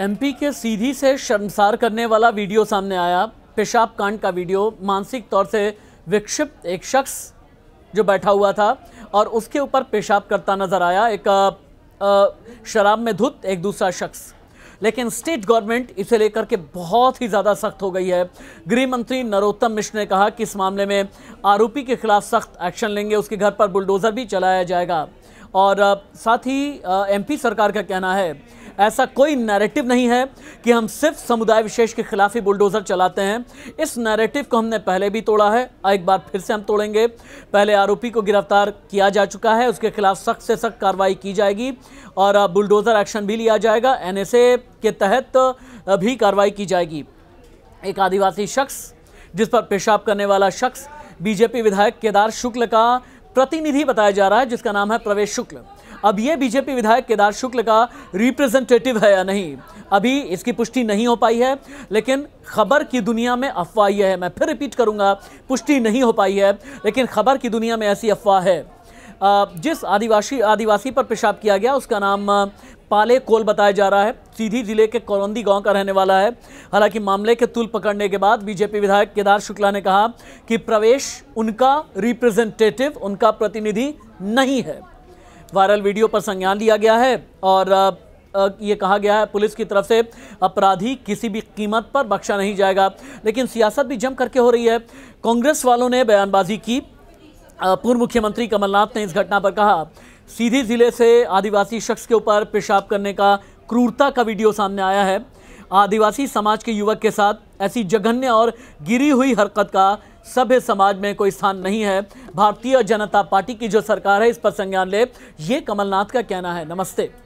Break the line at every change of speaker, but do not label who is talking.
MP के सीधी से शर्मसार करने वाला वीडियो सामने आया पेशाब कांड का वीडियो मानसिक तौर से विक्षिप्त एक शख्स जो बैठा हुआ था और उसके ऊपर पेशाब करता नज़र आया एक शराब में धुत एक दूसरा शख्स लेकिन स्टेट गवर्नमेंट इसे लेकर के बहुत ही ज़्यादा सख्त हो गई है गृह मंत्री नरोत्तम मिश्र ने कहा कि इस मामले में आरोपी के खिलाफ सख्त एक्शन लेंगे उसके घर पर बुलडोज़र भी चलाया जाएगा और साथ ही एमपी सरकार का कहना है ऐसा कोई नैरेटिव नहीं है कि हम सिर्फ समुदाय विशेष के खिलाफ ही बुलडोज़र चलाते हैं इस नैरेटिव को हमने पहले भी तोड़ा है एक बार फिर से हम तोड़ेंगे पहले आरोपी को गिरफ्तार किया जा चुका है उसके खिलाफ सख्त से सख्त कार्रवाई की जाएगी और बुलडोज़र एक्शन भी लिया जाएगा एन के तहत भी कार्रवाई की जाएगी एक आदिवासी शख्स जिस पर पेशाब करने वाला शख्स बीजेपी विधायक केदार शुक्ल का प्रतिनिधि बताया जा रहा है जिसका नाम है प्रवेश शुक्ल अब ये बीजेपी विधायक केदार शुक्ल का रिप्रेजेंटेटिव है या नहीं अभी इसकी पुष्टि नहीं हो पाई है लेकिन खबर की दुनिया में अफवाह यह है मैं फिर रिपीट करूंगा पुष्टि नहीं हो पाई है लेकिन खबर की दुनिया में ऐसी अफवाह है जिस आदिवासी आदिवासी पर पेशाब किया गया उसका नाम पाले कोल बताया जा रहा है सीधी जिले के कोरंदी गांव का रहने वाला है हालांकि मामले के तुल पकड़ने के बाद बीजेपी विधायक केदार शुक्ला ने कहा कि प्रवेश उनका रिप्रेजेंटेटिव उनका प्रतिनिधि नहीं है वायरल वीडियो पर संज्ञान लिया गया है और ये कहा गया है पुलिस की तरफ से अपराधी किसी भी कीमत पर बख्शा नहीं जाएगा लेकिन सियासत भी जम करके हो रही है कांग्रेस वालों ने बयानबाजी की पूर्व मुख्यमंत्री कमलनाथ ने इस घटना पर कहा सीधी ज़िले से आदिवासी शख्स के ऊपर पेशाब करने का क्रूरता का वीडियो सामने आया है आदिवासी समाज के युवक के साथ ऐसी जघन्य और गिरी हुई हरकत का सभ्य समाज में कोई स्थान नहीं है भारतीय जनता पार्टी की जो सरकार है इस पर संज्ञान ले ये कमलनाथ का कहना है नमस्ते